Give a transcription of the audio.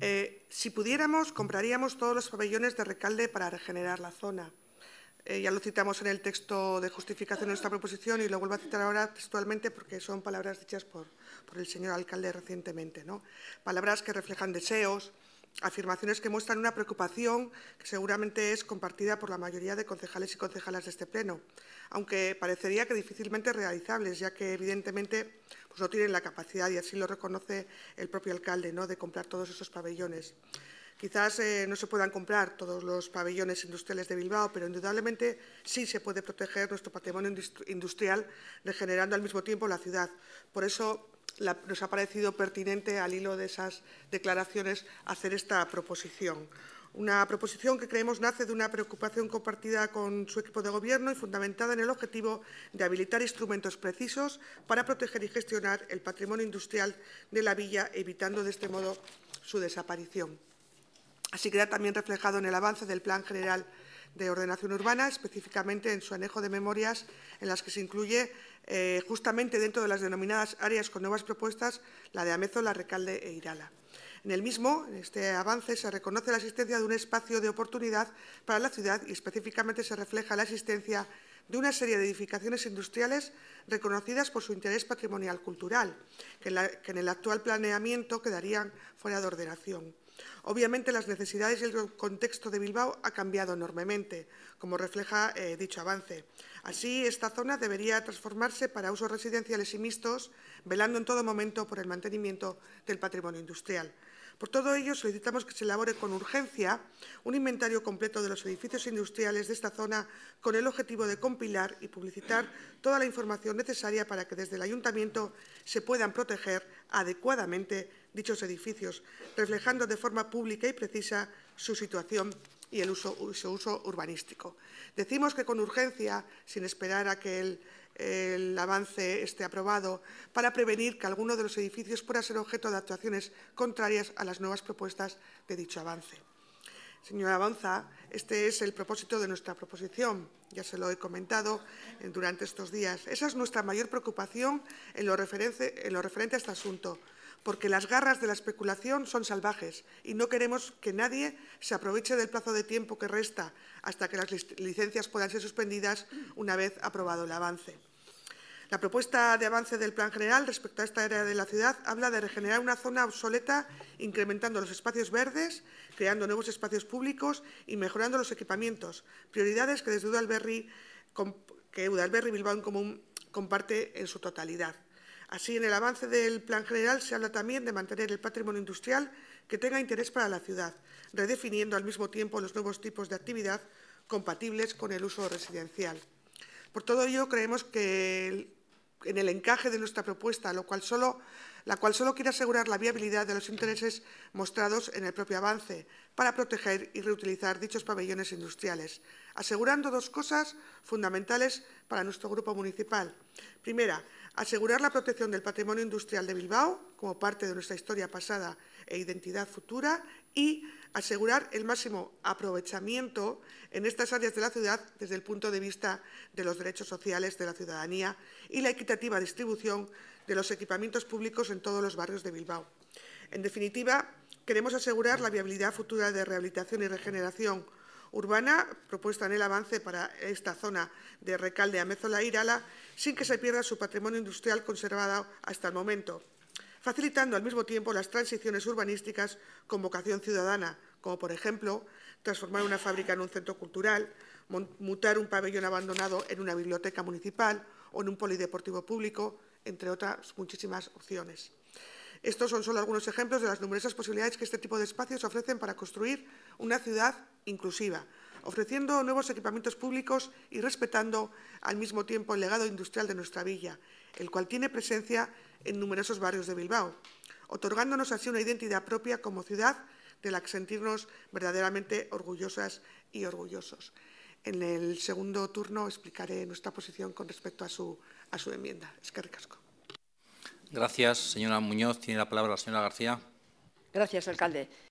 Eh, si pudiéramos, compraríamos todos los pabellones de Recalde para regenerar la zona. Eh, ya lo citamos en el texto de justificación de esta proposición y lo vuelvo a citar ahora textualmente porque son palabras dichas por, por el señor alcalde recientemente. ¿no? Palabras que reflejan deseos, afirmaciones que muestran una preocupación que seguramente es compartida por la mayoría de concejales y concejalas de este Pleno, aunque parecería que difícilmente realizables, ya que evidentemente pues, no tienen la capacidad, y así lo reconoce el propio alcalde, ¿no? de comprar todos esos pabellones. Quizás eh, no se puedan comprar todos los pabellones industriales de Bilbao, pero indudablemente sí se puede proteger nuestro patrimonio industrial, regenerando al mismo tiempo la ciudad. Por eso nos ha parecido pertinente, al hilo de esas declaraciones, hacer esta proposición. Una proposición que creemos nace de una preocupación compartida con su equipo de gobierno y fundamentada en el objetivo de habilitar instrumentos precisos para proteger y gestionar el patrimonio industrial de la villa, evitando de este modo su desaparición. Así queda también reflejado en el avance del Plan General de Ordenación Urbana, específicamente en su anejo de memorias, en las que se incluye eh, justamente dentro de las denominadas áreas con nuevas propuestas, la de Amezo, la Recalde e Irala. En el mismo, en este avance, se reconoce la existencia de un espacio de oportunidad para la ciudad y específicamente se refleja la existencia de una serie de edificaciones industriales reconocidas por su interés patrimonial cultural, que en el actual planeamiento quedarían fuera de ordenación. Obviamente, las necesidades y el contexto de Bilbao ha cambiado enormemente, como refleja eh, dicho avance. Así, esta zona debería transformarse para usos residenciales y mixtos, velando en todo momento por el mantenimiento del patrimonio industrial. Por todo ello, solicitamos que se elabore con urgencia un inventario completo de los edificios industriales de esta zona con el objetivo de compilar y publicitar toda la información necesaria para que desde el Ayuntamiento se puedan proteger adecuadamente dichos edificios, reflejando de forma pública y precisa su situación y el uso, su uso urbanístico. Decimos que con urgencia, sin esperar a que el avance esté aprobado, para prevenir que alguno de los edificios pueda ser objeto de actuaciones contrarias a las nuevas propuestas de dicho avance. Señora Avanza, este es el propósito de nuestra proposición. Ya se lo he comentado durante estos días. Esa es nuestra mayor preocupación en lo, en lo referente a este asunto, porque las garras de la especulación son salvajes y no queremos que nadie se aproveche del plazo de tiempo que resta hasta que las licencias puedan ser suspendidas una vez aprobado el avance. La propuesta de avance del Plan General respecto a esta área de la ciudad habla de regenerar una zona obsoleta incrementando los espacios verdes, creando nuevos espacios públicos y mejorando los equipamientos, prioridades que desde Udalberri, que Bilbao en Común comparte en su totalidad. Así, en el avance del Plan General se habla también de mantener el patrimonio industrial que tenga interés para la ciudad, redefiniendo al mismo tiempo los nuevos tipos de actividad compatibles con el uso residencial. Por todo ello, creemos que en el encaje de nuestra propuesta, la cual solo quiere asegurar la viabilidad de los intereses mostrados en el propio avance para proteger y reutilizar dichos pabellones industriales, asegurando dos cosas fundamentales para nuestro grupo municipal. Primera, asegurar la protección del patrimonio industrial de Bilbao como parte de nuestra historia pasada e identidad futura y asegurar el máximo aprovechamiento en estas áreas de la ciudad desde el punto de vista de los derechos sociales de la ciudadanía y la equitativa distribución de los equipamientos públicos en todos los barrios de Bilbao. En definitiva, queremos asegurar la viabilidad futura de rehabilitación y regeneración urbana propuesta en el avance para esta zona de Recalde, Amézola e Irala, sin que se pierda su patrimonio industrial conservado hasta el momento facilitando al mismo tiempo las transiciones urbanísticas con vocación ciudadana, como por ejemplo transformar una fábrica en un centro cultural, mutar un pabellón abandonado en una biblioteca municipal o en un polideportivo público, entre otras muchísimas opciones. Estos son solo algunos ejemplos de las numerosas posibilidades que este tipo de espacios ofrecen para construir una ciudad inclusiva, ofreciendo nuevos equipamientos públicos y respetando al mismo tiempo el legado industrial de nuestra villa, el cual tiene presencia en numerosos barrios de Bilbao, otorgándonos así una identidad propia como ciudad de la que sentirnos verdaderamente orgullosas y orgullosos. En el segundo turno explicaré nuestra posición con respecto a su, a su enmienda. Es que ricasco. Gracias, señora Muñoz. Tiene la palabra la señora García. Gracias, alcalde.